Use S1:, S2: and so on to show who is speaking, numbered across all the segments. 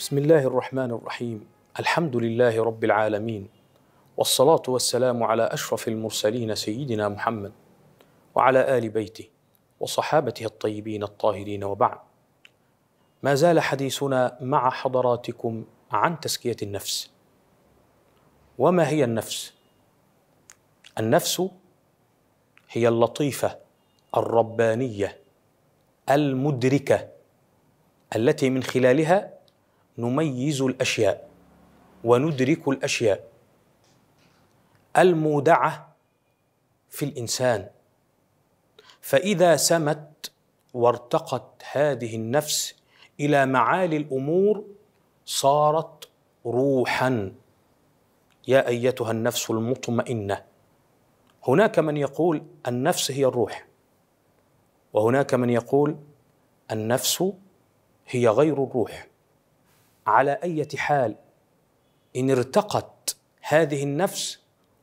S1: بسم الله الرحمن الرحيم الحمد لله رب العالمين والصلاه والسلام على اشرف المرسلين سيدنا محمد وعلى ال بيته وصحابته الطيبين الطاهرين وبعد ما زال حديثنا مع حضراتكم عن تزكيه النفس وما هي النفس النفس هي اللطيفه الربانيه المدركه التي من خلالها نميز الاشياء وندرك الاشياء المودعه في الانسان فاذا سمت وارتقت هذه النفس الى معالي الامور صارت روحا يا ايتها النفس المطمئنه هناك من يقول النفس هي الروح وهناك من يقول النفس هي غير الروح على أي حال إن ارتقت هذه النفس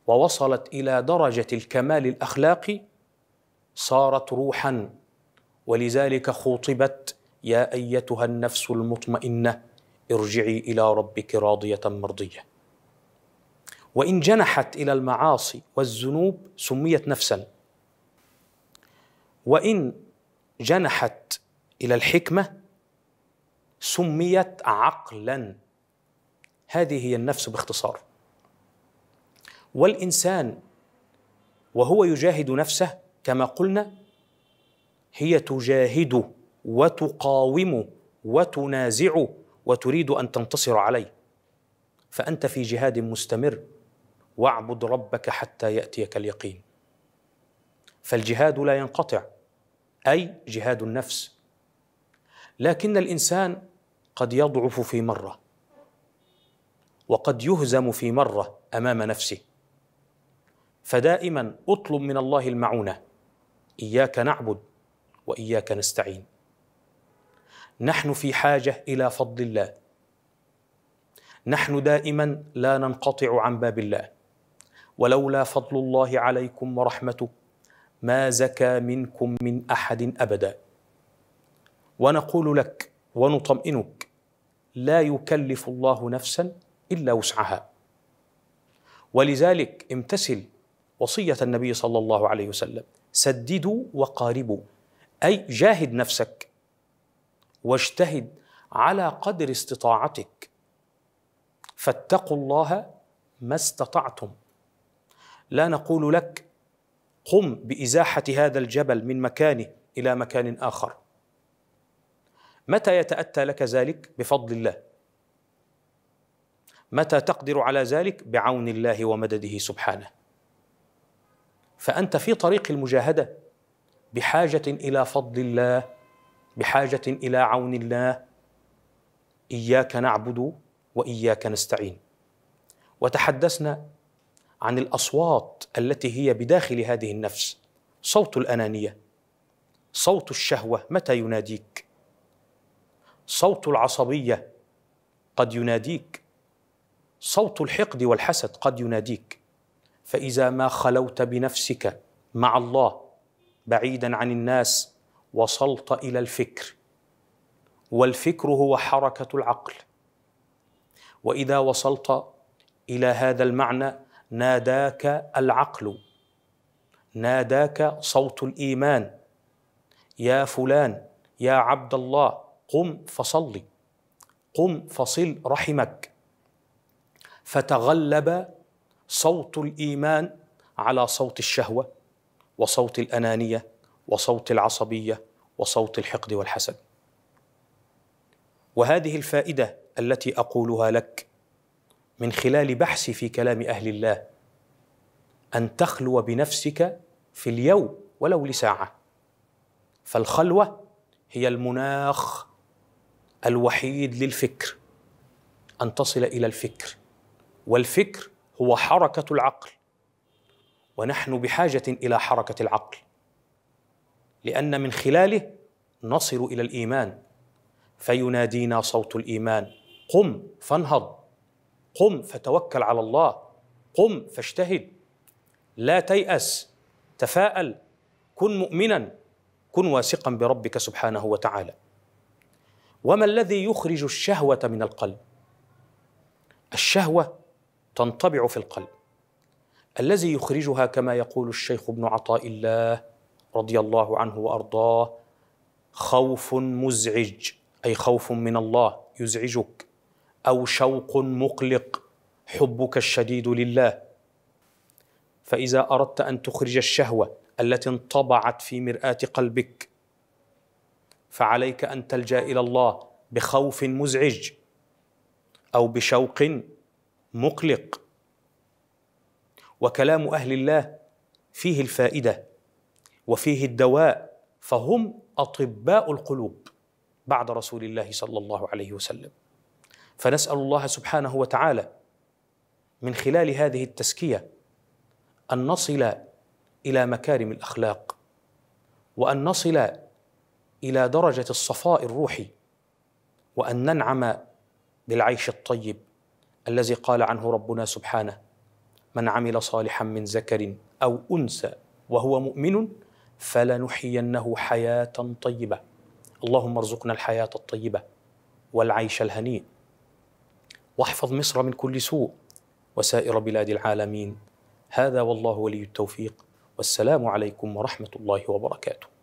S1: ووصلت إلى درجة الكمال الأخلاقي صارت روحا ولذلك خوطبت يا أيتها النفس المطمئنة ارجعي إلى ربك راضية مرضية وإن جنحت إلى المعاصي والذنوب سميت نفسا وإن جنحت إلى الحكمة سميت عقلا هذه هي النفس باختصار والانسان وهو يجاهد نفسه كما قلنا هي تجاهد وتقاوم وتنازع وتريد ان تنتصر عليه فانت في جهاد مستمر واعبد ربك حتى ياتيك اليقين فالجهاد لا ينقطع اي جهاد النفس لكن الانسان قد يضعف في مره وقد يهزم في مره امام نفسه فدائما اطلب من الله المعونه اياك نعبد واياك نستعين نحن في حاجه الى فضل الله نحن دائما لا ننقطع عن باب الله ولولا فضل الله عليكم ورحمته ما زكى منكم من احد ابدا ونقول لك ونطمئنك لا يكلف الله نفسا الا وسعها ولذلك امتثل وصيه النبي صلى الله عليه وسلم سددوا وقاربوا اي جاهد نفسك واجتهد على قدر استطاعتك فاتقوا الله ما استطعتم لا نقول لك قم بازاحه هذا الجبل من مكانه الى مكان اخر متى يتأتى لك ذلك بفضل الله متى تقدر على ذلك بعون الله ومدده سبحانه فأنت في طريق المجاهدة بحاجة إلى فضل الله بحاجة إلى عون الله إياك نعبد وإياك نستعين وتحدثنا عن الأصوات التي هي بداخل هذه النفس صوت الأنانية صوت الشهوة متى يناديك صوت العصبيه قد يناديك صوت الحقد والحسد قد يناديك فاذا ما خلوت بنفسك مع الله بعيدا عن الناس وصلت الى الفكر والفكر هو حركه العقل واذا وصلت الى هذا المعنى ناداك العقل ناداك صوت الايمان يا فلان يا عبد الله قم فصلي قم فصل رحمك فتغلب صوت الايمان على صوت الشهوه وصوت الانانيه وصوت العصبيه وصوت الحقد والحسد وهذه الفائده التي اقولها لك من خلال بحثي في كلام اهل الله ان تخلو بنفسك في اليوم ولو لساعه فالخلوه هي المناخ الوحيد للفكر ان تصل الى الفكر والفكر هو حركه العقل ونحن بحاجه الى حركه العقل لان من خلاله نصل الى الايمان فينادينا صوت الايمان قم فانهض قم فتوكل على الله قم فاجتهد لا تياس تفاءل كن مؤمنا كن واثقا بربك سبحانه وتعالى وما الذي يخرج الشهوه من القلب الشهوه تنطبع في القلب الذي يخرجها كما يقول الشيخ ابن عطاء الله رضي الله عنه وارضاه خوف مزعج اي خوف من الله يزعجك او شوق مقلق حبك الشديد لله فاذا اردت ان تخرج الشهوه التي انطبعت في مراه قلبك فعليك ان تلجا الى الله بخوف مزعج او بشوق مقلق وكلام اهل الله فيه الفائده وفيه الدواء فهم اطباء القلوب بعد رسول الله صلى الله عليه وسلم فنسال الله سبحانه وتعالى من خلال هذه التزكيه ان نصل الى مكارم الاخلاق وان نصل الى درجه الصفاء الروحي وان ننعم بالعيش الطيب الذي قال عنه ربنا سبحانه من عمل صالحا من ذكر او انثى وهو مؤمن فلنحيينه حياه طيبه اللهم ارزقنا الحياه الطيبه والعيش الهنيء واحفظ مصر من كل سوء وسائر بلاد العالمين هذا والله ولي التوفيق والسلام عليكم ورحمه الله وبركاته